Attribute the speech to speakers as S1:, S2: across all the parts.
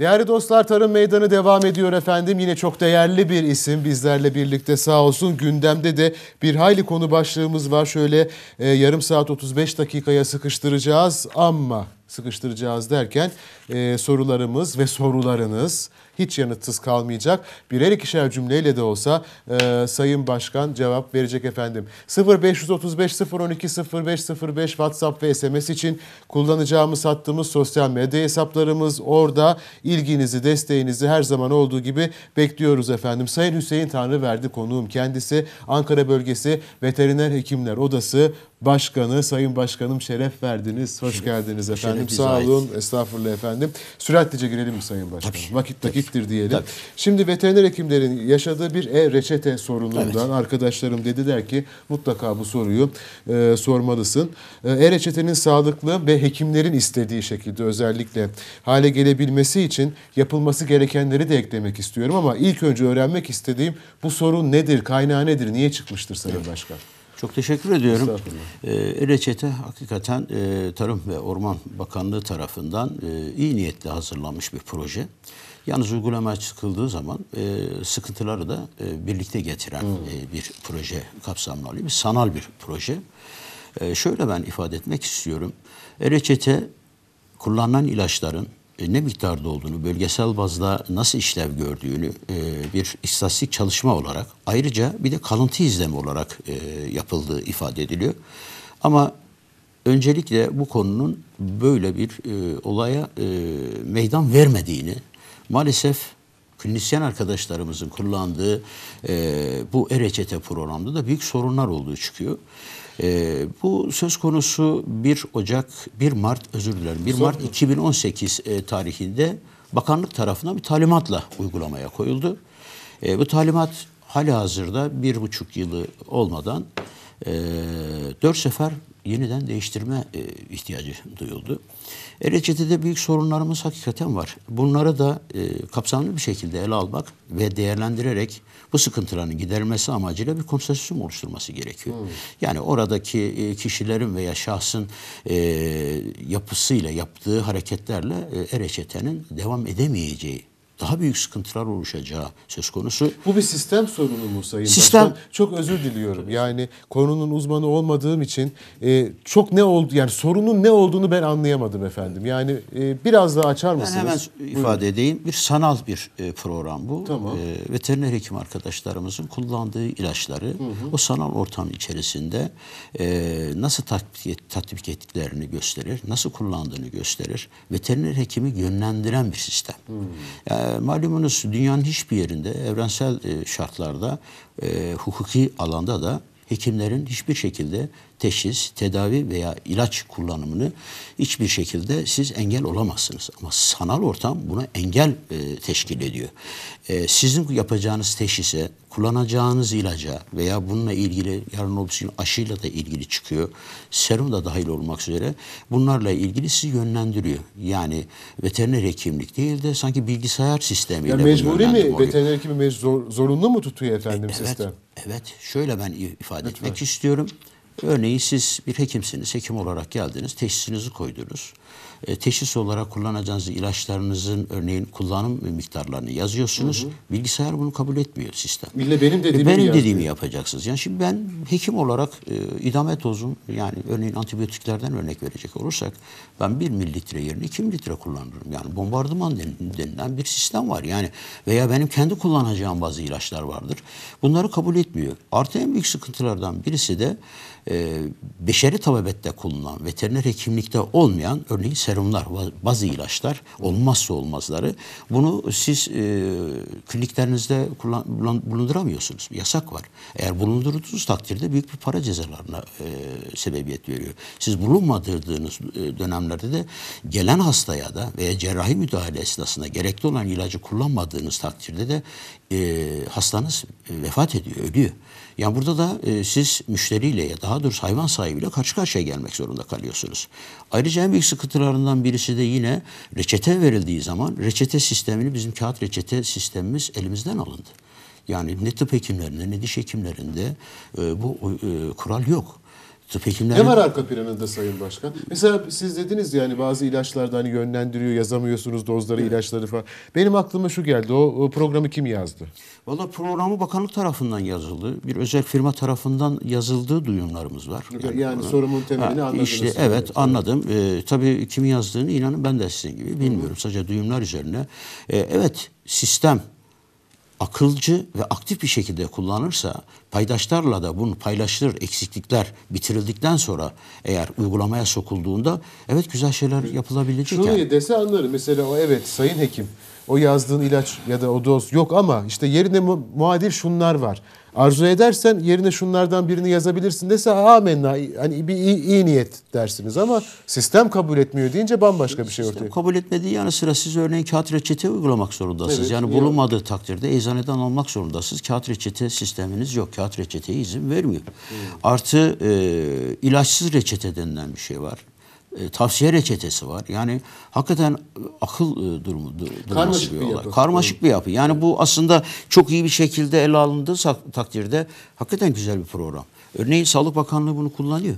S1: Değerli dostlar Tarım Meydanı devam ediyor efendim. Yine çok değerli bir isim bizlerle birlikte sağ olsun. Gündemde de bir hayli konu başlığımız var. Şöyle e, yarım saat 35 dakikaya sıkıştıracağız ama sıkıştıracağız derken e, sorularımız ve sorularınız hiç yanıtsız kalmayacak. Birer ikişer cümleyle de olsa e, Sayın Başkan cevap verecek efendim. 0535 012 0505 WhatsApp ve SMS için kullanacağımız hattımız sosyal medya hesaplarımız orada ilginizi, desteğinizi her zaman olduğu gibi bekliyoruz efendim. Sayın Hüseyin Tanrıverdi konuğum kendisi Ankara Bölgesi Veteriner Hekimler Odası Başkanı, Sayın Başkanım şeref verdiniz. Hoş şeref, geldiniz efendim. Şeref Sağ olun. Ait. Estağfurullah efendim. Süratlice girelim mi Sayın Başkanım? Tabii. Vakit dakiktir diyelim. Tabii. Şimdi veteriner hekimlerin yaşadığı bir e-reçete sorunundan evet. arkadaşlarım dediler ki mutlaka bu soruyu e, sormalısın. E, e-reçetenin sağlıklı ve hekimlerin istediği şekilde özellikle hale gelebilmesi için yapılması gerekenleri de eklemek istiyorum ama ilk önce öğrenmek istediğim bu sorun nedir, kaynağı
S2: nedir, niye çıkmıştır Sayın evet. Başkan? Çok teşekkür ediyorum. E, reçete hakikaten e, Tarım ve Orman Bakanlığı tarafından e, iyi niyetle hazırlanmış bir proje. Yalnız uygulamaya çıkıldığı zaman e, sıkıntıları da e, birlikte getiren hmm. e, bir proje kapsamlı oluyor. Bir sanal bir proje. E, şöyle ben ifade etmek istiyorum. E, reçete kullanılan ilaçların e, ne miktarda olduğunu, bölgesel bazda nasıl işlev gördüğünü e, bir istatistik çalışma olarak ayrıca bir de kalıntı izlemi olarak e, yapıldığı ifade ediliyor. Ama öncelikle bu konunun böyle bir olaya meydan vermediğini maalesef klinisyen arkadaşlarımızın kullandığı e, bu e-reçete programında da büyük sorunlar olduğu çıkıyor. E, bu söz konusu 1 Ocak, 1 Mart özür dilerim 1 Mart 2018 e, tarihinde bakanlık tarafından bir talimatla uygulamaya koyuldu. E, bu talimat hali hazırda bir buçuk yılı olmadan e, dört sefer yeniden değiştirme e, ihtiyacı duyuldu. E, reçetede büyük sorunlarımız hakikaten var. Bunları da e, kapsamlı bir şekilde ele almak ve değerlendirerek bu sıkıntıların giderilmesi amacıyla bir konsorsiyum oluşturması gerekiyor. Hmm. Yani oradaki e, kişilerin veya şahsın e, yapısıyla yaptığı hareketlerle e, e-reçetenin devam edemeyeceği daha büyük sıkıntılar oluşacağı söz konusu.
S1: Bu bir sistem sorunu mu Sayın sistem... Başkan? Çok özür diliyorum. Yani konunun uzmanı olmadığım için e, çok ne oldu yani sorunun ne olduğunu ben anlayamadım efendim. Yani e, biraz daha açar mısınız? Ben hemen Buyurun. ifade edeyim.
S2: Bir sanal bir e, program bu. Tamam. E, veteriner hekim arkadaşlarımızın kullandığı ilaçları hı hı. o sanal ortam içerisinde e, nasıl tatbik, et, tatbik ettiklerini gösterir, nasıl kullandığını gösterir. Veteriner hekimi yönlendiren bir sistem. Hı. Yani malumunuz dünyanın hiçbir yerinde evrensel e, şartlarda e, hukuki alanda da hekimlerin hiçbir şekilde teşhis, tedavi veya ilaç kullanımını hiçbir şekilde siz engel olamazsınız. Ama sanal ortam buna engel e, teşkil ediyor. E, sizin yapacağınız teşhise, kullanacağınız ilaca veya bununla ilgili yarın obsün aşıyla da ilgili çıkıyor. Serum da dahil olmak üzere bunlarla ilgili sizi yönlendiriyor. Yani veteriner hekimlik değil de sanki bilgisayar sistemiyle. Ya mecburi mi? Oluyor. Veteriner hekimi zor, zorunlu mu tutuyor efendim e, evet, sistem? Evet şöyle ben ifade Lütfen. etmek istiyorum. Örneğin siz bir hekimsiniz, hekim olarak geldiniz, teşhisinizi koydunuz. E, teşhis olarak kullanacağınız ilaçlarınızın örneğin kullanım miktarlarını yazıyorsunuz. Hı hı. Bilgisayar bunu kabul etmiyor sistem. İlle benim e, dediğimi, benim dediğimi yapacaksınız. Yani şimdi ben hekim olarak e, idame tozum yani örneğin antibiyotiklerden örnek verecek olursak ben 1 mililitre yerine 2 mililitre kullanırım. Yani bombardıman denilen bir sistem var. Yani veya benim kendi kullanacağım bazı ilaçlar vardır. Bunları kabul etmiyor. Artı en büyük sıkıntılardan birisi de e, beşeri tababette kullanılan, veteriner hekimlikte olmayan örneğin serumlar, bazı ilaçlar olmazsa olmazları. Bunu siz e, kliniklerinizde kullan, bulunduramıyorsunuz. Yasak var. Eğer bulundurduğunuz takdirde büyük bir para cezalarına e, sebebiyet veriyor. Siz bulunmadırdığınız e, dönemlerde de gelen hastaya da veya cerrahi müdahale esnasında gerekli olan ilacı kullanmadığınız takdirde de e, hastanız e, vefat ediyor, ölüyor. Yani burada da e, siz müşteriyle ya daha doğrusu hayvan sahibiyle karşı karşıya gelmek zorunda kalıyorsunuz. Ayrıca en büyük sıkıntıların Bunlardan birisi de yine reçete verildiği zaman reçete sistemini bizim kağıt reçete sistemimiz elimizden alındı. Yani ne tıp hekimlerinde ne diş hekimlerinde e, bu e, kural yok. Peşinden... Ne var arka
S1: planında Sayın Başkan? Mesela siz dediniz yani bazı ilaçlarda hani yönlendiriyor, yazamıyorsunuz dozları, evet. ilaçları falan. Benim aklıma şu geldi. O, o programı kim
S2: yazdı? Valla programı bakanlık tarafından yazıldı. Bir özel firma tarafından yazıldığı duyumlarımız var. Yani, yani sorunun temelini ha, anladınız. Işte, evet, evet anladım. Ee, tabii kim yazdığını inanın ben de sizin gibi bilmiyorum. Hı. Sadece duyumlar üzerine. Ee, evet sistem akılcı ve aktif bir şekilde kullanırsa paydaşlarla da bunu paylaşılır eksiklikler bitirildikten sonra eğer uygulamaya sokulduğunda evet güzel şeyler yapılabilecek. Şunu yani.
S1: dese anlarım mesela o evet sayın hekim o yazdığın ilaç ya da o doz yok ama işte yerine mu- muadil şunlar var. Arzu edersen yerine şunlardan birini yazabilirsin dese amenna hani bir iyi, iyi niyet dersiniz ama sistem kabul etmiyor deyince bambaşka bir şey ortaya.
S2: Sistem kabul etmediği yanı sıra siz örneğin kağıt reçete uygulamak zorundasınız. Evet, yani bulunmadığı yok. takdirde eczaneden almak zorundasınız. Kağıt reçete sisteminiz yok kağıt reçeteye izin vermiyor. Hmm. Artı e, ilaçsız reçete denilen bir şey var. E, tavsiye reçetesi var. Yani hakikaten e, akıl e, durumu dur, karmaşık bir, bir yapı. Karmaşık bir yapı. Yani bu aslında çok iyi bir şekilde ele alındığı takdirde hakikaten güzel bir program. Örneğin Sağlık Bakanlığı bunu kullanıyor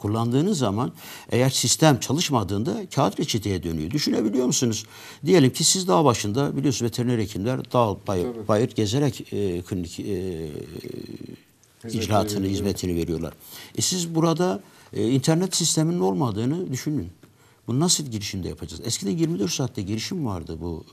S2: kullandığınız zaman eğer sistem çalışmadığında kağıt reçeteye dönüyor. Düşünebiliyor musunuz? Diyelim ki siz dağ başında biliyorsunuz veteriner hekimler dağ bayır, bayır gezerek e, klinik e,
S1: hizmetini icraatını, hizmetini
S2: veriyorlar. E siz burada e, internet sisteminin olmadığını düşünün. Bu nasıl girişimde yapacağız? Eskiden 24 saatte girişim vardı bu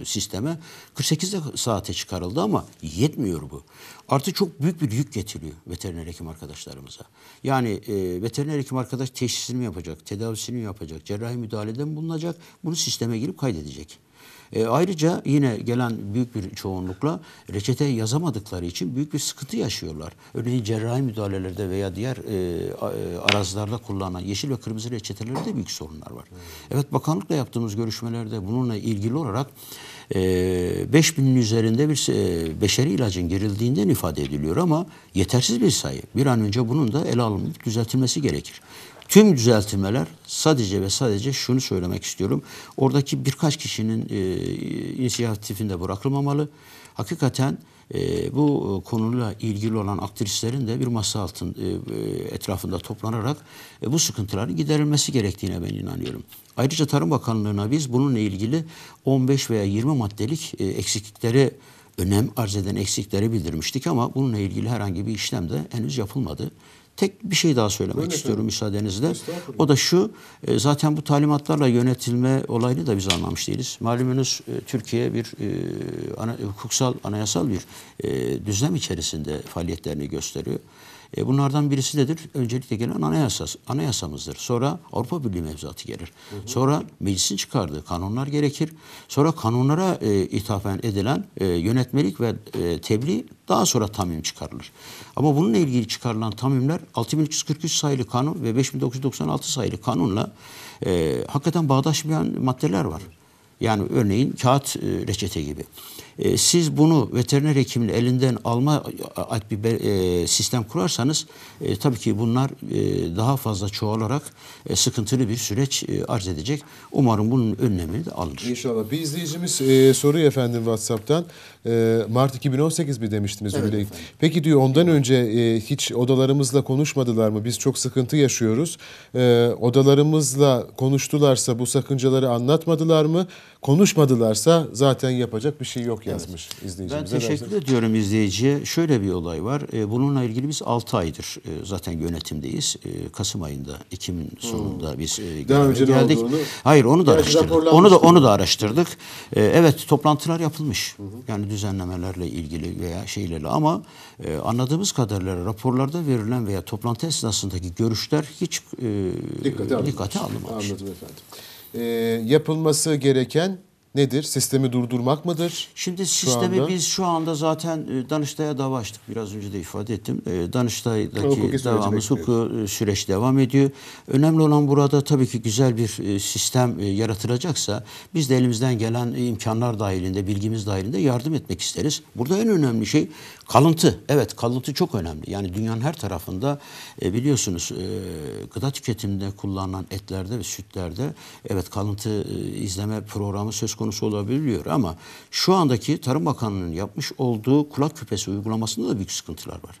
S2: e, sisteme. 48 saate çıkarıldı ama yetmiyor bu. Artı çok büyük bir yük getiriyor veteriner hekim arkadaşlarımıza. Yani e, veteriner hekim arkadaş teşhisini yapacak, tedavisini yapacak, cerrahi müdahaleden bulunacak. Bunu sisteme girip kaydedecek. E, ayrıca yine gelen büyük bir çoğunlukla reçete yazamadıkları için büyük bir sıkıntı yaşıyorlar. Örneğin cerrahi müdahalelerde veya diğer e, e arazlarda kullanılan yeşil ve kırmızı reçetelerde büyük sorunlar var. Evet bakanlıkla yaptığımız görüşmelerde bununla ilgili olarak e, 5000'in üzerinde bir e, beşeri ilacın girildiğinden ifade ediliyor ama yetersiz bir sayı. Bir an önce bunun da ele alınıp düzeltilmesi gerekir. Tüm düzeltmeler sadece ve sadece şunu söylemek istiyorum. Oradaki birkaç kişinin e, inisiyatifinde bırakılmamalı. Hakikaten e, bu konuyla ilgili olan aktrislerin de bir masa altın e, e etrafında toplanarak e, bu sıkıntıların giderilmesi gerektiğine ben inanıyorum. Ayrıca Tarım Bakanlığı'na biz bununla ilgili 15 veya 20 maddelik e, eksiklikleri önem arz eden eksikleri bildirmiştik ama bununla ilgili herhangi bir işlem de henüz yapılmadı. Tek bir şey daha söylemek Öyle istiyorum efendim. müsaadenizle. O da şu, e, zaten bu talimatlarla yönetilme olayını da biz anlamış değiliz. Malumunuz e, Türkiye bir e, ana, hukuksal, anayasal bir düzlem içerisinde faaliyetlerini gösteriyor. E, bunlardan birisi dedir Öncelikle gelen anayasas, anayasamızdır. Sonra Avrupa Birliği mevzuatı gelir. Hı hı. Sonra meclisin çıkardığı kanunlar gerekir. Sonra kanunlara e, ithafen edilen e, yönetmelik ve e, tebliğ daha sonra tamim çıkarılır. Ama bununla ilgili çıkarılan tamimler 6343 sayılı kanun ve 5996 sayılı kanunla e, hakikaten bağdaşmayan maddeler var. Yani örneğin kağıt e, reçete gibi. E, siz bunu veteriner hekimin elinden alma bir e, sistem kurarsanız e, tabii ki bunlar daha fazla çoğalarak sıkıntılı bir süreç e, arz edecek. Umarım bunun önlemi de alınır.
S1: İnşallah. Bir izleyicimiz soruyor efendim WhatsApp'tan. Mart 2018 mi demiştiniz? Evet, öyle. Peki diyor ondan önce hiç odalarımızla konuşmadılar mı? Biz çok sıkıntı yaşıyoruz. odalarımızla konuştularsa bu sakıncaları anlatmadılar mı? Konuşmadılarsa zaten yapacak bir şey yok. Yani yazmış evet. izleyicimize. Ben teşekkür
S2: dersiniz. ediyorum izleyiciye. Şöyle bir olay var. Ee, bununla ilgili biz 6 aydır e, zaten yönetimdeyiz. Ee, Kasım ayında, Ekim'in sonunda hmm. biz önce geldik. Olduğunu, Hayır onu da araştırdık. Onu da onu da araştırdık. Ee, evet toplantılar yapılmış. Yani düzenlemelerle ilgili veya şeylerle ama e, anladığımız kadarıyla raporlarda verilen veya toplantı esnasındaki görüşler hiç e, dikkate, dikkate alınmamış. Anladım efendim.
S1: E, yapılması gereken nedir? Sistemi
S2: durdurmak mıdır? Şimdi sistemi şu biz şu anda zaten e, Danıştay'a dava açtık. Biraz önce de ifade ettim. E, Danıştay'daki davamız hukuk e, süreç devam ediyor. Önemli olan burada tabii ki güzel bir sistem yaratılacaksa biz de elimizden gelen imkanlar dahilinde, bilgimiz dahilinde yardım etmek isteriz. Burada en önemli şey Kalıntı, evet kalıntı çok önemli. Yani dünyanın her tarafında e, biliyorsunuz e, gıda tüketiminde kullanılan etlerde ve sütlerde evet kalıntı e, izleme programı söz konusu olabiliyor ama şu andaki Tarım Bakanlığı'nın yapmış olduğu kulak küpesi uygulamasında da büyük sıkıntılar var.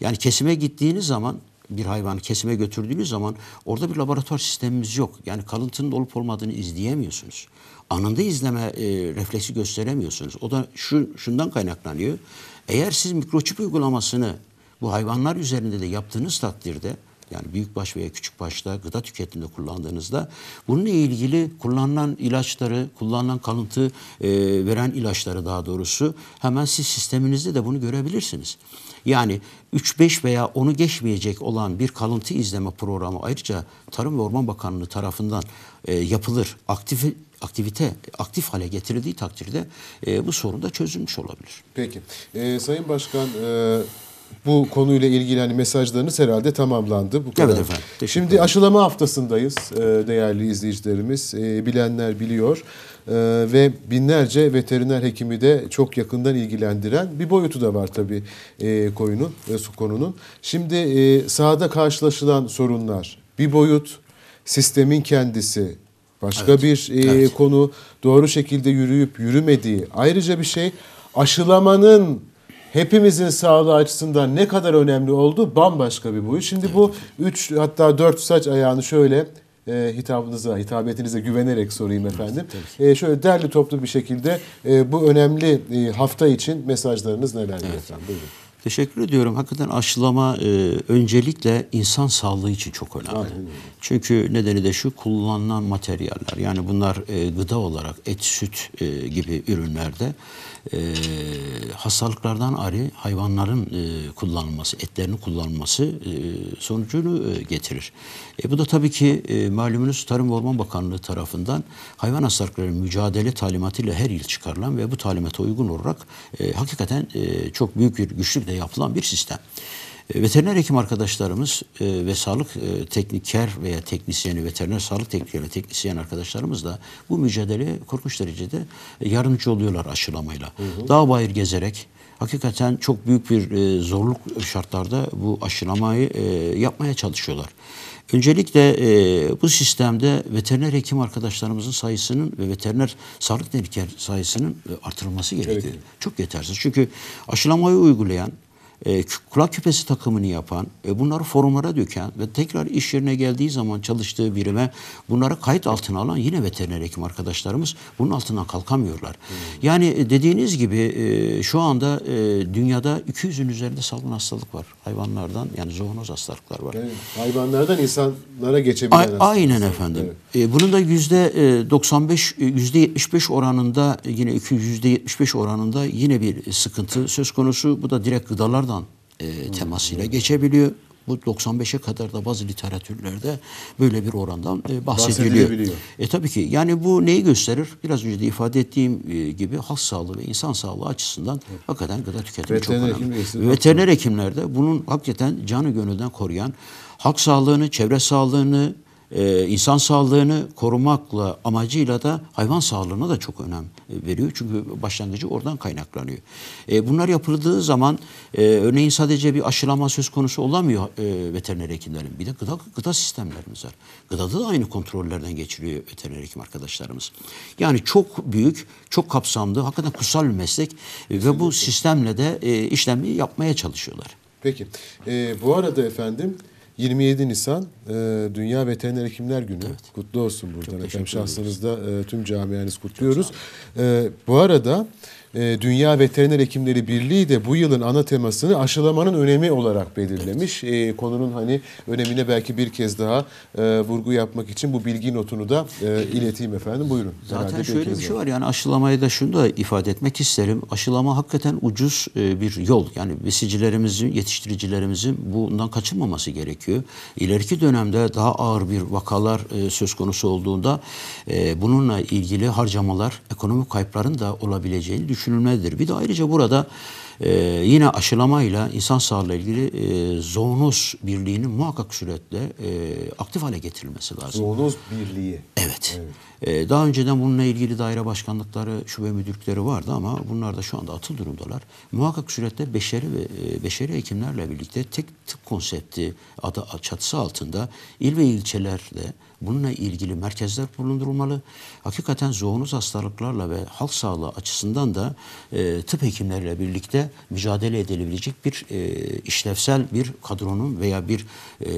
S2: Yani kesime gittiğiniz zaman bir hayvanı kesime götürdüğünüz zaman orada bir laboratuvar sistemimiz yok. Yani kalıntının olup olmadığını izleyemiyorsunuz. Anında izleme e, refleksi gösteremiyorsunuz. O da şu şundan kaynaklanıyor. Eğer siz mikroçip uygulamasını bu hayvanlar üzerinde de yaptığınız takdirde yani büyükbaş veya küçükbaşta gıda tüketiminde kullandığınızda bununla ilgili kullanılan ilaçları, kullanılan kalıntı e, veren ilaçları daha doğrusu hemen siz sisteminizde de bunu görebilirsiniz. Yani 3-5 veya onu geçmeyecek olan bir kalıntı izleme programı ayrıca Tarım ve Orman Bakanlığı tarafından e, yapılır. Aktif aktivite aktif hale getirildiği takdirde e, bu sorun da çözülmüş olabilir.
S1: Peki. E, Sayın Başkan e, bu konuyla ilgili hani mesajlarınız herhalde tamamlandı. Bu kadar. Evet efendim. Şimdi aşılama haftasındayız e, değerli izleyicilerimiz. E, bilenler biliyor e, ve binlerce veteriner hekimi de çok yakından ilgilendiren bir boyutu da var tabii e, koyunun, e, su konunun. Şimdi e, sahada karşılaşılan sorunlar bir boyut, sistemin kendisi Başka evet. bir e, evet. konu doğru şekilde yürüyüp yürümediği. Ayrıca bir şey aşılamanın hepimizin sağlığı açısından ne kadar önemli oldu bambaşka bir boyu. Şimdi evet. bu 3 hatta 4 saç ayağını şöyle e, hitabınıza, hitabetinize güvenerek sorayım efendim. Evet, e, şöyle derli toplu bir şekilde e, bu önemli e, hafta için mesajlarınız nelerdir evet. efendim? Buyurun.
S2: Teşekkür ediyorum. Hakikaten aşılama e, öncelikle insan sağlığı için çok önemli. Aynen. Çünkü nedeni de şu kullanılan materyaller. Yani bunlar e, gıda olarak et, süt e, gibi ürünlerde e, hastalıklardan ari hayvanların e, kullanılması, etlerini kullanılması e, sonucunu e, getirir. E, bu da tabii ki e, malumunuz Tarım ve Orman Bakanlığı tarafından hayvan hastalıkları mücadele talimatıyla her yıl çıkarılan ve bu talimata uygun olarak e, hakikaten e, çok büyük bir güçlükle yapılan bir sistem. E, veteriner hekim arkadaşlarımız e, ve sağlık e, tekniker veya teknisyeni, veteriner sağlık teknikeri teknisyen arkadaşlarımız da bu mücadeleye korkunç derecede yardımcı oluyorlar aşılamayla. Hı hı. Dağ bayır gezerek, hakikaten çok büyük bir e, zorluk şartlarda bu aşılamayı e, yapmaya çalışıyorlar. Öncelikle e, bu sistemde veteriner hekim arkadaşlarımızın sayısının ve veteriner sağlık tehlikeli sayısının e, artırılması gerekiyor. Evet. Çok yetersiz. Çünkü aşılamayı uygulayan e, kulak küpesi takımını yapan, e, bunları forumlara döken ve tekrar iş yerine geldiği zaman çalıştığı birime bunları kayıt altına alan yine veteriner hekim arkadaşlarımız bunun altına kalkamıyorlar. Hmm. Yani e, dediğiniz gibi e, şu anda dünyada 200'ün üzerinde salgın hastalık var. Hayvanlardan yani zoonoz hastalıklar var. Evet,
S1: hayvanlardan insanlara geçebilen A- Aynen
S2: efendim. Evet. bunun da %95, %75 oranında yine %75 oranında yine bir sıkıntı söz konusu. Bu da direkt gıdalar hayvanlardan e, temasıyla geçebiliyor. Bu 95'e kadar da bazı literatürlerde böyle bir orandan e, bahsediliyor. E tabii ki yani bu neyi gösterir? Biraz önce de ifade ettiğim e, gibi halk sağlığı ve insan sağlığı açısından evet. hakikaten gıda tüketimi Veteriner çok önemli. Veteriner hekimler bunun hakikaten canı gönülden koruyan halk sağlığını, çevre sağlığını, e, insan sağlığını korumakla amacıyla da hayvan sağlığına da çok önem e, veriyor. Çünkü başlangıcı oradan kaynaklanıyor. E, bunlar yapıldığı zaman e, örneğin sadece bir aşılama söz konusu olamıyor e, veteriner hekimlerin. Bir de gıda, gıda sistemlerimiz var. Gıdada da aynı kontrollerden geçiriyor veteriner hekim arkadaşlarımız. Yani çok büyük, çok kapsamlı, hakikaten kutsal bir meslek ve bu sistemle de işlemi yapmaya çalışıyorlar.
S1: Peki. E, bu arada efendim 27 Nisan e, Dünya Veteriner Hekimler Günü. Evet. Kutlu olsun buradan efendim. Şahsınızda e, tüm camianız kutluyoruz. E, bu arada e, Dünya Veteriner Hekimleri Birliği de bu yılın ana temasını aşılamanın önemi olarak belirlemiş. Evet. Konunun hani önemine belki bir kez daha e, vurgu yapmak için bu bilgi notunu da e, ileteyim efendim. Buyurun. Zaten Herhalde şöyle bir şey var
S2: yani aşılamayı da şunu da ifade etmek isterim. Aşılama hakikaten ucuz bir yol. Yani besicilerimizin, yetiştiricilerimizin bundan kaçınmaması gerekiyor. İleriki dönemde daha ağır bir vakalar söz konusu olduğunda bununla ilgili harcamalar, ekonomik kayıpların da olabileceğini düşünüyorum düşünülmelidir. Bir de ayrıca burada e, yine aşılamayla insan sağlığıyla ilgili e, zoonoz birliğinin muhakkak süretle e, aktif hale getirilmesi lazım. Zoonoz birliği. Evet. evet. E, daha önceden bununla ilgili daire başkanlıkları, şube müdürlükleri vardı ama bunlar da şu anda atıl durumdalar. Muhakkak süretle beşeri ve e, beşeri hekimlerle birlikte tek tıp konsepti adı çatısı altında il ve ilçelerde Bununla ilgili merkezler bulundurulmalı. Hakikaten zoonoz hastalıklarla ve halk sağlığı açısından da e, tıp hekimleriyle birlikte mücadele edilebilecek bir e, işlevsel bir kadronun veya bir e,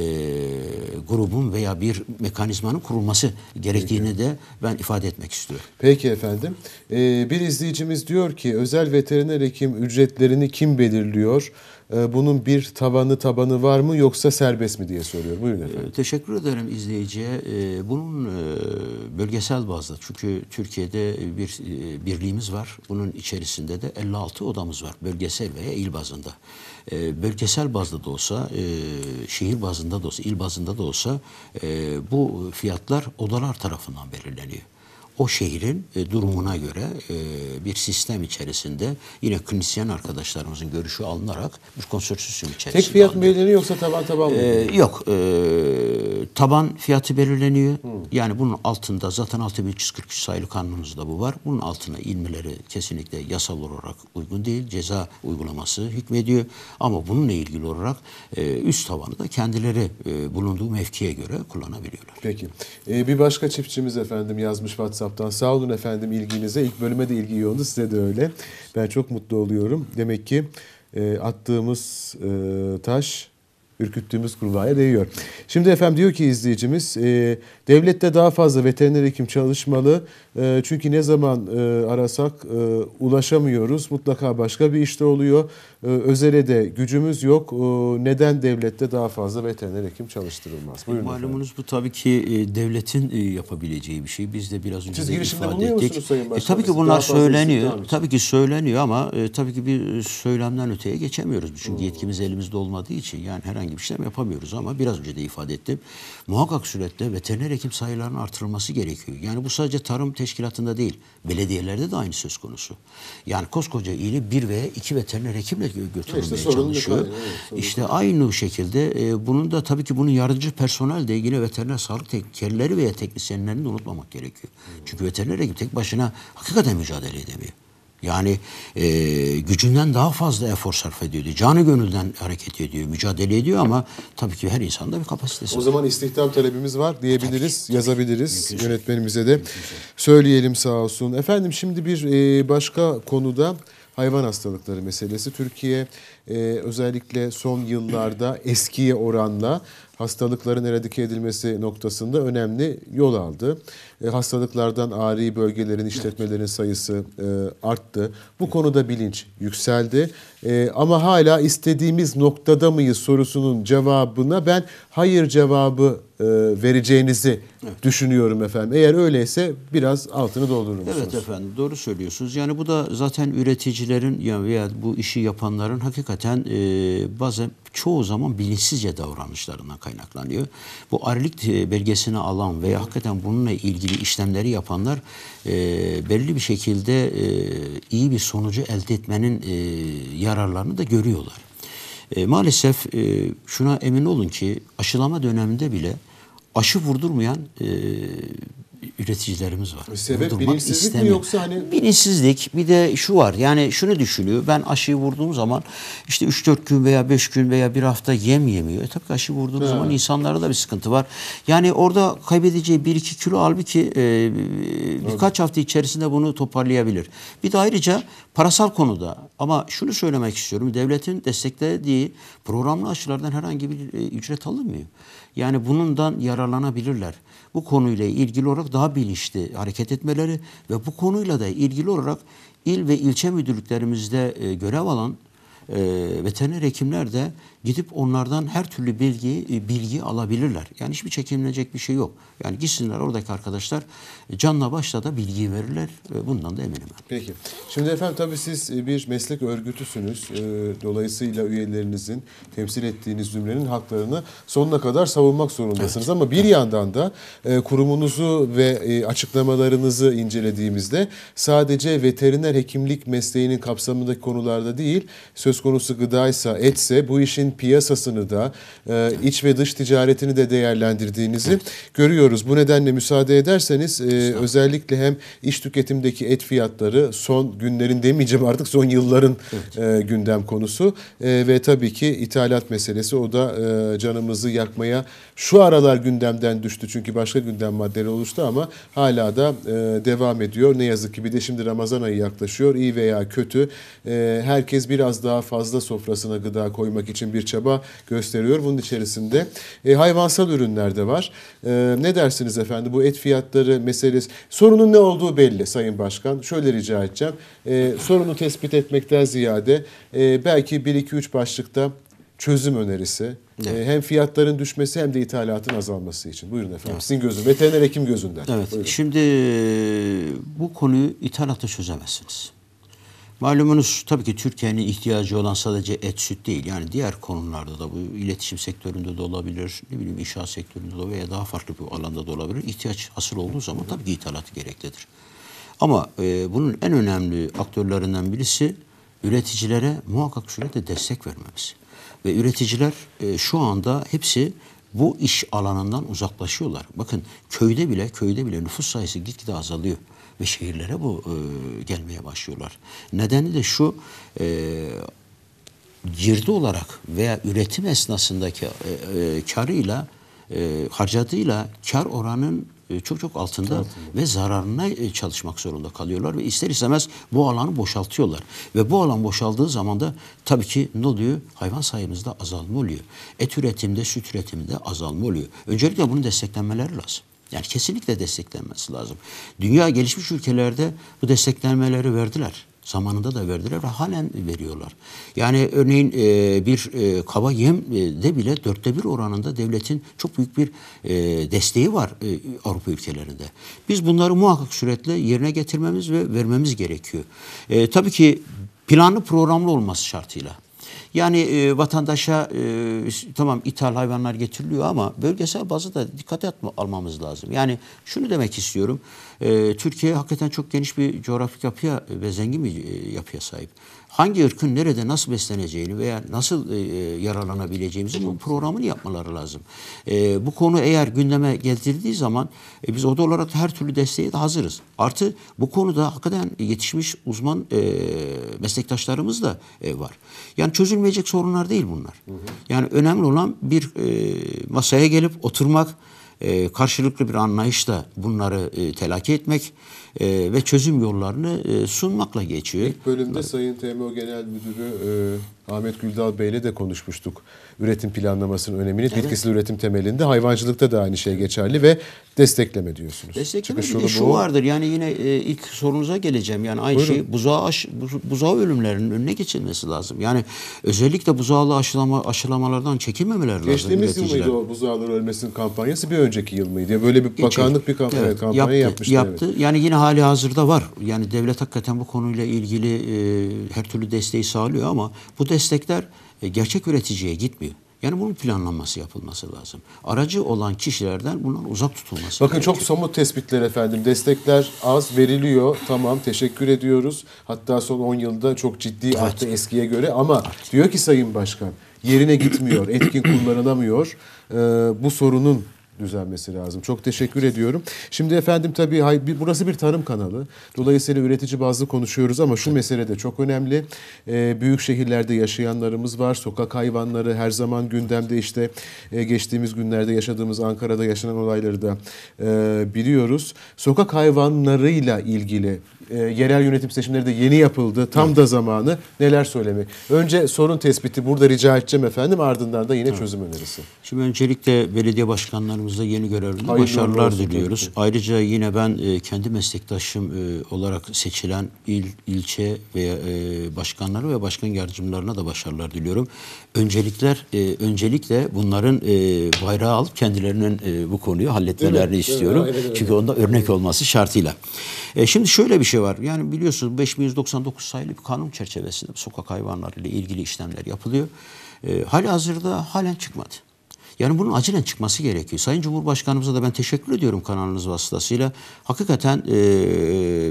S2: grubun veya bir mekanizmanın kurulması gerektiğini Peki. de ben ifade etmek istiyorum. Peki efendim. Ee, bir
S1: izleyicimiz diyor ki özel veteriner hekim ücretlerini kim belirliyor? Ee, bunun bir
S2: tabanı tabanı var mı yoksa serbest mi diye soruyor. Buyurun ee, efendim. Teşekkür ederim izleyiciye. Ee, bunun e, bölgesel bazda çünkü Türkiye'de bir e, birliğimiz var. Bunun içerisinde de 56 odamız var bölgesel veya il bazında. Bölgesel bazda da olsa, e, şehir bazında da olsa, il bazında da olsa bu fiyatlar odalar tarafından belirleniyor o şehrin e, durumuna göre e, bir sistem içerisinde yine klinisyen arkadaşlarımızın görüşü alınarak bir konsorsiyum içerisinde. Tek fiyat mı belirleniyor yoksa taban taban mı? E, yok. E, taban fiyatı belirleniyor. Hı. Yani bunun altında zaten 6343 sayılı kanunumuzda bu var. Bunun altına ilmeleri kesinlikle yasal olarak uygun değil. Ceza uygulaması hükmediyor. Ama bununla ilgili olarak üst tavanı da kendileri e, bulunduğu mevkiye göre kullanabiliyorlar. Peki.
S1: bir başka çiftçimiz efendim yazmış WhatsApp WhatsApp'tan. Sağ olun efendim ilginize. İlk bölüme de ilgi yoğundu. Size de öyle. Ben çok mutlu oluyorum. Demek ki e, attığımız e, taş ürküttüğümüz kurbağaya değiyor. Şimdi efendim diyor ki izleyicimiz e, devlette daha fazla veteriner hekim çalışmalı. Ee, çünkü ne zaman e, arasak e, ulaşamıyoruz. Mutlaka başka bir işte oluyor. Ee, özele de gücümüz yok. Ee, neden devlette daha fazla veteriner hekim çalıştırılmaz? Buyurun Malumunuz efendim.
S2: bu tabii ki e, devletin yapabileceği bir şey. Biz de biraz önce Siz de ifade ettik. Sayın e, tabii ki bunlar söyleniyor. Tabii ki söyleniyor ama e, tabii ki bir söylemden öteye geçemiyoruz. Çünkü hmm. yetkimiz elimizde olmadığı için yani herhangi bir işlem yapamıyoruz ama biraz önce de ifade ettim. Muhakkak surette veteriner hekim sayılarının artırılması gerekiyor. Yani bu sadece tarım te teşkilatında değil, belediyelerde de aynı söz konusu. Yani koskoca ili bir veya iki veteriner hekimle götürülmeye işte çalışıyor. Aynı, evet, işte yok. aynı şekilde e, bunun da tabii ki bunun yardımcı personel de yine veteriner sağlık teknikerleri veya teknisyenlerini de unutmamak gerekiyor. Hmm. Çünkü veteriner hekim tek başına hakikaten mücadele edemiyor. Yani e, gücünden daha fazla efor sarf ediyordu. Canı gönülden hareket ediyor, mücadele ediyor ama tabii ki her insanda bir kapasitesi o var. O zaman
S1: istihdam talebimiz var diyebiliriz, tabii, yazabiliriz tabii. yönetmenimize de. Mümkünse. Söyleyelim sağ olsun. Efendim şimdi bir e, başka konuda hayvan hastalıkları meselesi. Türkiye e, özellikle son yıllarda eskiye oranla hastalıkların eradike edilmesi noktasında önemli yol aldı. E, hastalıklardan ağrı bölgelerin, işletmelerin sayısı e, arttı. Bu konuda bilinç yükseldi. E, ama hala istediğimiz noktada mıyız sorusunun cevabına ben hayır cevabı vereceğinizi evet. düşünüyorum efendim. Eğer öyleyse biraz altını doldurur musunuz? Evet efendim
S2: doğru söylüyorsunuz. Yani bu da zaten üreticilerin ya veya bu işi yapanların hakikaten e, bazen çoğu zaman bilinçsizce davranışlarından kaynaklanıyor. Bu arilik belgesini alan veya hakikaten bununla ilgili ilgili işlemleri yapanlar e, belli bir şekilde e, iyi bir sonucu elde etmenin e, yararlarını da görüyorlar. E, maalesef e, şuna emin olun ki aşılama döneminde bile aşı vurdurmayan e, üreticilerimiz var. E, sebep Vurdurmak bilinçsizlik istemiyor. mi yoksa hani? Bilinçsizlik bir de şu var yani şunu düşünüyor ben aşıyı vurduğum zaman işte 3-4 gün veya 5 gün veya bir hafta yem yemiyor. E tabii aşıyı vurduğum evet. zaman insanlarda da bir sıkıntı var. Yani orada kaybedeceği 1-2 kilo halbuki e, birkaç hafta içerisinde bunu toparlayabilir. Bir de ayrıca parasal konuda ama şunu söylemek istiyorum devletin desteklediği programlı aşılardan herhangi bir e, ücret alınmıyor. Yani bunundan yararlanabilirler bu konuyla ilgili olarak daha bilinçli hareket etmeleri ve bu konuyla da ilgili olarak il ve ilçe müdürlüklerimizde e, görev alan e, veteriner hekimler de gidip onlardan her türlü bilgi bilgi alabilirler. Yani hiçbir çekinilecek bir şey yok. Yani gitsinler oradaki arkadaşlar canla başla da bilgi verirler. E, bundan da eminim ben.
S1: Peki. Şimdi efendim tabii siz e, bir meslek örgütüsünüz. E, dolayısıyla üyelerinizin temsil ettiğiniz zümrenin haklarını sonuna kadar savunmak zorundasınız. Evet. Ama bir yandan da e, kurumunuzu ve e, açıklamalarınızı incelediğimizde sadece veteriner hekimlik mesleğinin kapsamındaki konularda değil söz söz konusu gıdaysa, etse bu işin piyasasını da e, iç ve dış ticaretini de değerlendirdiğinizi görüyoruz. Bu nedenle müsaade ederseniz e, özellikle hem iş tüketimdeki et fiyatları son günlerin demeyeceğim artık son yılların evet. e, gündem konusu e, ve tabii ki ithalat meselesi o da e, canımızı yakmaya şu aralar gündemden düştü çünkü başka gündem maddeleri oluştu ama hala da e, devam ediyor. Ne yazık ki bir de şimdi Ramazan ayı yaklaşıyor. İyi veya kötü e, herkes biraz daha fazla sofrasına gıda koymak için bir çaba gösteriyor. Bunun içerisinde e, hayvansal ürünler de var. E, ne dersiniz efendim bu et fiyatları meselesi? Sorunun ne olduğu belli Sayın Başkan. Şöyle rica edeceğim. E, sorunu tespit etmekten ziyade e, belki 1-2-3 başlıkta çözüm
S2: önerisi. E,
S1: evet. Hem fiyatların düşmesi hem de ithalatın azalması için. Buyurun efendim. Evet. Sizin gözün, veteriner hekim gözünden. Evet. Buyurun.
S2: Şimdi e, bu konuyu ithalatla çözemezsiniz. Malumunuz tabii ki Türkiye'nin ihtiyacı olan sadece et süt değil. Yani diğer konularda da bu iletişim sektöründe de olabilir, ne bileyim inşaat sektöründe de veya daha farklı bir alanda da olabilir. İhtiyaç hasıl olduğu zaman tabii ki ithalatı gereklidir. Ama e, bunun en önemli aktörlerinden birisi üreticilere muhakkak surette destek vermemiz. Ve üreticiler e, şu anda hepsi bu iş alanından uzaklaşıyorlar. Bakın köyde bile köyde bile nüfus sayısı gitgide azalıyor ve şehirlere bu e, gelmeye başlıyorlar. Nedeni de şu e, girdi olarak veya üretim esnasındaki e, e, karıyla e, harcadığıyla kar oranın e, çok çok altında, altında ve zararına e, çalışmak zorunda kalıyorlar ve ister istemez bu alanı boşaltıyorlar. Ve bu alan boşaldığı zaman da tabii ki ne oluyor? Hayvan sayımızda azalma oluyor. Et üretimde, süt üretimde azalma oluyor. Öncelikle bunu desteklenmeleri lazım. Yani kesinlikle desteklenmesi lazım. Dünya gelişmiş ülkelerde bu desteklenmeleri verdiler. Zamanında da verdiler ve halen veriyorlar. Yani örneğin e, bir e, kaba yemde e, bile dörtte bir oranında devletin çok büyük bir e, desteği var e, Avrupa ülkelerinde. Biz bunları muhakkak süretle yerine getirmemiz ve vermemiz gerekiyor. E, tabii ki planlı programlı olması şartıyla. Yani e, vatandaşa e, tamam ithal hayvanlar getiriliyor ama bölgesel bazı da dikkate almamız lazım. Yani şunu demek istiyorum. E, Türkiye hakikaten çok geniş bir coğrafik yapıya ve zengin bir e, yapıya sahip hangi ırkın nerede nasıl besleneceğini veya nasıl e, e, yaralanabileceğimizi bu programını yapmaları lazım. E, bu konu eğer gündeme getirildiği zaman e, biz oda olarak her türlü desteğe de hazırız. Artı bu konuda hakikaten yetişmiş uzman e, meslektaşlarımız da var. Yani çözülmeyecek sorunlar değil bunlar. Yani önemli olan bir masaya gelip oturmak, e, karşılıklı bir anlayışla bunları e, telakki etmek e, ve çözüm yollarını e, sunmakla geçiyor. İlk
S1: bölümde Bunlar... Sayın TMO Genel Müdürü e, Ahmet Güldal Bey ile de konuşmuştuk üretim planlamasının önemini. Evet. Bitkisel üretim temelinde hayvancılıkta da aynı şey geçerli ve destekleme diyorsunuz.
S2: Destekleme Çıkış bir de şu bu. vardır yani yine e, ilk sorunuza geleceğim. Yani aynı Buyurun. şey buzağı, aş, buzağı ölümlerinin önüne geçilmesi lazım. Yani özellikle buzağlı aşılama, aşılamalardan çekinmemeler lazım. Geçtiğimiz yıl mıydı
S1: o buzağların ölmesinin kampanyası bir önceki yıl mıydı? Böyle bir bakanlık bir kampanya, evet, kampanya yaptı, yapmıştı. Yaptı.
S2: Evet. Yani yine hali hazırda var. Yani devlet hakikaten bu konuyla ilgili e, her türlü desteği sağlıyor ama bu destekler e, gerçek üreticiye gitmiyor. Yani bunun planlanması yapılması lazım. Aracı olan kişilerden bundan uzak tutulması Bakın gerekiyor.
S1: çok somut tespitler efendim. Destekler az veriliyor. Tamam teşekkür ediyoruz. Hatta son 10 yılda çok ciddi evet. arttı eskiye göre ama evet. diyor ki Sayın Başkan yerine gitmiyor, etkin kullanılamıyor. Ee, bu sorunun düzelmesi lazım. Çok teşekkür ediyorum. Şimdi efendim tabii hay, burası bir tarım kanalı. Dolayısıyla üretici bazlı konuşuyoruz ama şu mesele de çok önemli. Ee, büyük şehirlerde yaşayanlarımız var. Sokak hayvanları her zaman gündemde işte e, geçtiğimiz günlerde yaşadığımız Ankara'da yaşanan olayları da e, biliyoruz. Sokak hayvanlarıyla ilgili e, yerel yönetim seçimleri de yeni yapıldı. Tam evet. da zamanı neler söylemek. Önce sorun tespiti burada rica edeceğim efendim. Ardından da yine evet. çözüm önerisi.
S2: Şimdi öncelikle belediye başkanlarımıza yeni görevlerinde başarılar olsun, diliyoruz. Tabii. Ayrıca yine ben e, kendi meslektaşım e, olarak seçilen il, ilçe ve e, başkanları ve başkan yardımcılarına da başarılar diliyorum. Öncelikler e, öncelikle bunların e, bayrağı alıp kendilerinin e, bu konuyu halletmelerini istiyorum. Evet, evet, evet. Çünkü onda örnek olması şartıyla. E, şimdi şöyle bir şey şey var. Yani biliyorsunuz 5199 sayılı bir kanun çerçevesinde sokak hayvanları ile ilgili işlemler yapılıyor. E, hali hazırda halen çıkmadı. Yani bunun acilen çıkması gerekiyor. Sayın Cumhurbaşkanımıza da ben teşekkür ediyorum kanalınız vasıtasıyla. Hakikaten e,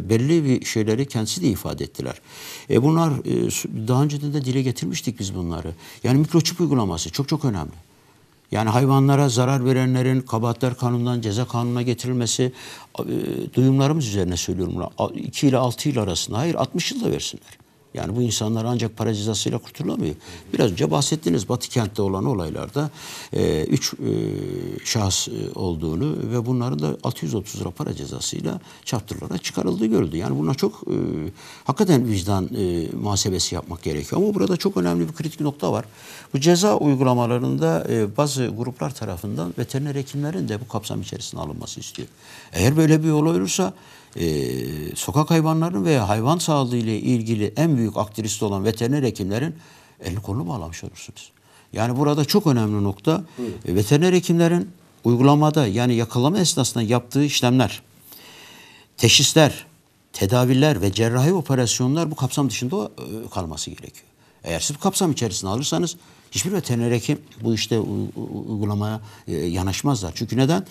S2: belli bir şeyleri kendisi de ifade ettiler. E, bunlar e, daha önceden de dile getirmiştik biz bunları. Yani mikroçip uygulaması çok çok önemli. Yani hayvanlara zarar verenlerin kabahatler kanundan ceza kanununa getirilmesi e, duyumlarımız üzerine söylüyorum. 2 ile 6 yıl arasında hayır 60 yılda versinler. Yani bu insanlar ancak para cezasıyla kurtulamıyor. Biraz önce bahsettiniz Batı kentte olan olaylarda 3 e, üç, e, şahıs e, olduğunu ve bunların da 630 lira para cezasıyla çarptırılarak çıkarıldığı görüldü. Yani buna çok e, hakikaten vicdan e, muhasebesi yapmak gerekiyor. Ama burada çok önemli bir kritik nokta var. Bu ceza uygulamalarında e, bazı gruplar tarafından veteriner hekimlerin de bu kapsam içerisine alınması istiyor. Eğer böyle bir yol olursa e, sokak hayvanlarının veya hayvan sağlığı ile ilgili en büyük aktivist olan veteriner hekimlerin elini kolunu bağlamış olursunuz. Yani burada çok önemli nokta E, veteriner hekimlerin uygulamada yani yakalama esnasında yaptığı işlemler, teşhisler, tedaviler ve cerrahi operasyonlar bu kapsam dışında e, kalması gerekiyor. Eğer siz bu kapsam içerisine alırsanız Hiçbir veteriner hekim bu işte uygulamaya e, yanaşmazlar. Çünkü neden?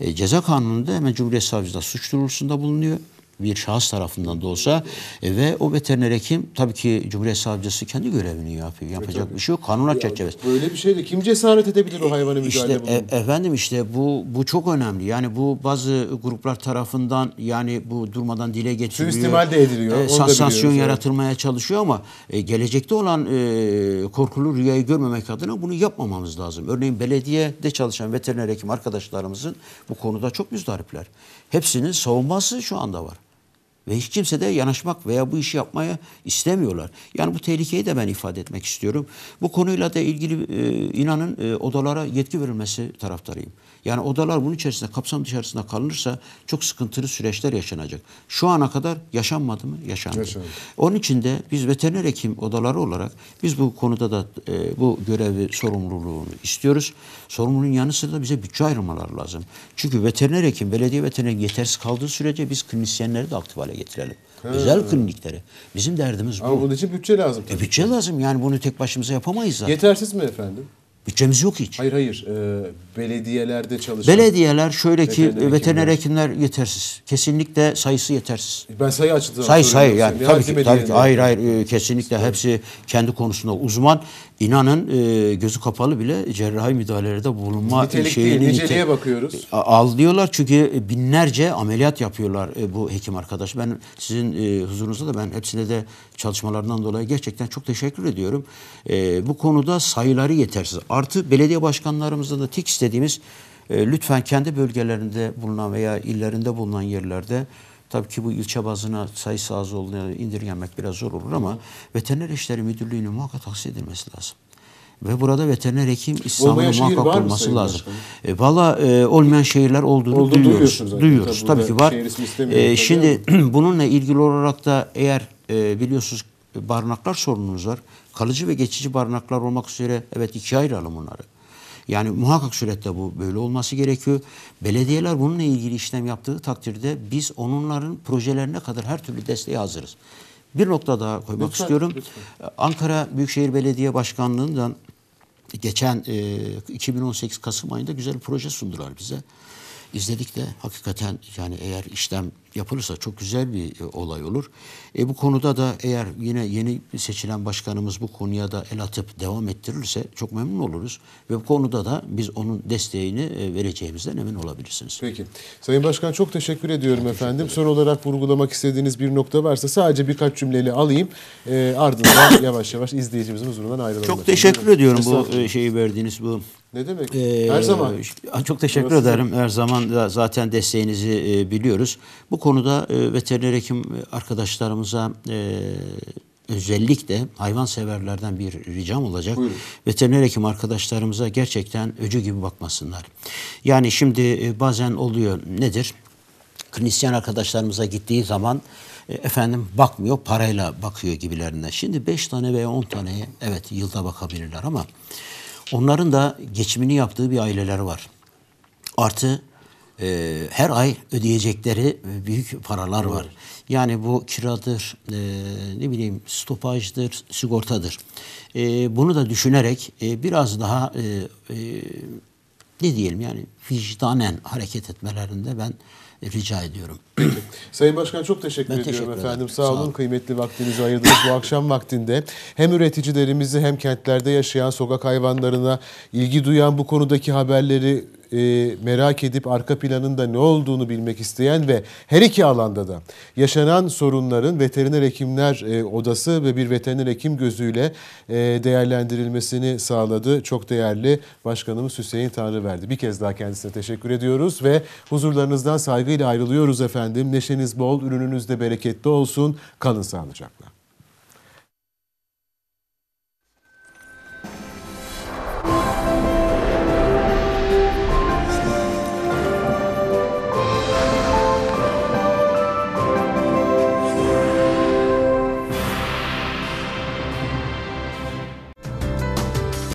S2: E, ceza kanununda hemen Cumhuriyet Savcılığı suç duyurusunda bulunuyor bir şahıs tarafından da olsa e, ve o veteriner hekim tabii ki Cumhuriyet Savcısı kendi görevini yapıyor. Yapacak evet, bir şey yok. Kanunlar ya, çerçevesi.
S1: Böyle bir şeydi kim
S2: cesaret edebilir o e, hayvanı müdahale işte, e, Efendim işte bu bu çok önemli. Yani bu bazı gruplar tarafından yani bu durmadan dile getiriliyor. Suistimal de ediliyor. E, sansasyon yaratılmaya evet. çalışıyor ama e, gelecekte olan e, korkulu rüyayı görmemek adına bunu yapmamamız lazım. Örneğin belediyede çalışan veteriner hekim arkadaşlarımızın bu konuda çok müzdaripler. Hepsinin savunması şu anda var. Ve hiç kimse de yanaşmak veya bu işi yapmaya istemiyorlar. Yani bu tehlikeyi de ben ifade etmek istiyorum. Bu konuyla da ilgili e, inanın e, odalara yetki verilmesi taraftarıyım. Yani odalar bunun içerisinde kapsam dışarısında kalınırsa çok sıkıntılı süreçler yaşanacak. Şu ana kadar yaşanmadı mı? Yaşandı. Yaşandı. Onun için de biz veteriner hekim odaları olarak biz bu konuda da e, bu görevi sorumluluğunu istiyoruz. Sorumluluğun yanı sıra da bize bütçe ayrılmaları lazım. Çünkü veteriner hekim, belediye veteriner yetersiz kaldığı sürece biz klinisyenleri de aktif hale getirelim. Ha, Özel klinikleri. Bizim derdimiz bu. Ama bunun için bütçe lazım. E, bütçe lazım. Yani bunu tek başımıza yapamayız zaten.
S1: Yetersiz mi efendim?
S2: Bütçemiz yok hiç.
S1: Hayır hayır. E, belediyelerde çalışan... Belediyeler şöyle ki veteriner, veteriner
S2: hekimler. yetersiz. Kesinlikle sayısı yetersiz. E, ben sayı açıdan Sayı sayı yani tabii ki, tabii ki, Hayır hayır e, kesinlikle evet. hepsi kendi konusunda uzman. İnanın e, gözü kapalı bile cerrahi müdahalelerde bulunma Nitelik şeyini... Değil, niceliğe nite, bakıyoruz. E, Al diyorlar çünkü binlerce ameliyat yapıyorlar e, bu hekim arkadaş. Ben sizin e, huzurunuzda da ben hepsine de çalışmalarından dolayı gerçekten çok teşekkür ediyorum. E, bu konuda sayıları yetersiz. Artı belediye başkanlarımızdan da tek istediğimiz e, lütfen kendi bölgelerinde bulunan veya illerinde bulunan yerlerde Tabii ki bu ilçe bazına sayısı az olduğunu indirgenmek biraz zor olur ama veteriner işleri müdürlüğünün muhakkak tahsis edilmesi lazım ve burada veteriner hekim İslam'ın muhakkak olması lazım. E, Valla e, olmayan şehirler olduğunu Oldu, duyuyoruz. Duyuyoruz tabii, tabii ki var. E, şimdi bununla ilgili olarak da eğer ee, e, biliyorsunuz barınaklar sorununuz var. Kalıcı ve geçici barınaklar olmak üzere evet ikiye ayıralım bunları. Yani muhakkak surette bu böyle olması gerekiyor. Belediyeler bununla ilgili işlem yaptığı takdirde biz onların projelerine kadar her türlü desteği hazırız. Bir nokta daha koymak lütfen, istiyorum. Lütfen. Ankara Büyükşehir Belediye Başkanlığı'ndan geçen e, 2018 Kasım ayında güzel bir proje sundular bize izledik de hakikaten yani eğer işlem yapılırsa çok güzel bir e, olay olur. E, bu konuda da eğer yine yeni seçilen başkanımız bu konuya da el atıp devam ettirirse çok memnun oluruz. Ve bu konuda da biz onun desteğini e, vereceğimizden emin olabilirsiniz. Peki. Sayın Başkan
S1: çok teşekkür ediyorum ben efendim. Teşekkür Son olarak vurgulamak istediğiniz bir nokta varsa sadece birkaç cümleyle alayım. E, ardından yavaş yavaş izleyicimizin huzurundan ayrılalım. Çok efendim. teşekkür ediyorum bu e,
S2: şeyi verdiğiniz bu
S1: ne demek? Ee, her zaman. Çok teşekkür Burası. ederim.
S2: Her zaman da zaten desteğinizi e, biliyoruz. Bu konuda e, veteriner hekim arkadaşlarımıza e, özellikle hayvan severlerden bir ricam olacak. Buyurun. Veteriner hekim arkadaşlarımıza gerçekten öcü gibi bakmasınlar. Yani şimdi e, bazen oluyor nedir? Klinisyen arkadaşlarımıza gittiği zaman efendim bakmıyor parayla bakıyor gibilerinden. Şimdi 5 tane veya 10 tane evet yılda bakabilirler ama Onların da geçimini yaptığı bir aileler var. Artı e, her ay ödeyecekleri e, büyük paralar var. Yani bu kiradır, e, ne bileyim stopajdır, sigortadır. E, bunu da düşünerek e, biraz daha e, e, ne diyelim yani vicdanen hareket etmelerinde ben e, rica ediyorum. Sayın Başkan
S1: çok teşekkür ben ediyorum teşekkür ederim. efendim. Sağ, Sağ olun. olun
S2: kıymetli vaktinizi ayırdınız
S1: bu akşam vaktinde. Hem üreticilerimizi hem kentlerde yaşayan sokak hayvanlarına ilgi duyan bu konudaki haberleri e, merak edip arka planında ne olduğunu bilmek isteyen ve her iki alanda da yaşanan sorunların veteriner hekimler e, odası ve bir veteriner hekim gözüyle e, değerlendirilmesini sağladı. Çok değerli Başkanımız Hüseyin verdi. Bir kez daha kendisi size teşekkür ediyoruz ve huzurlarınızdan saygıyla ayrılıyoruz efendim. Neşeniz bol, ürününüz de bereketli olsun. Kalın sağlıcakla.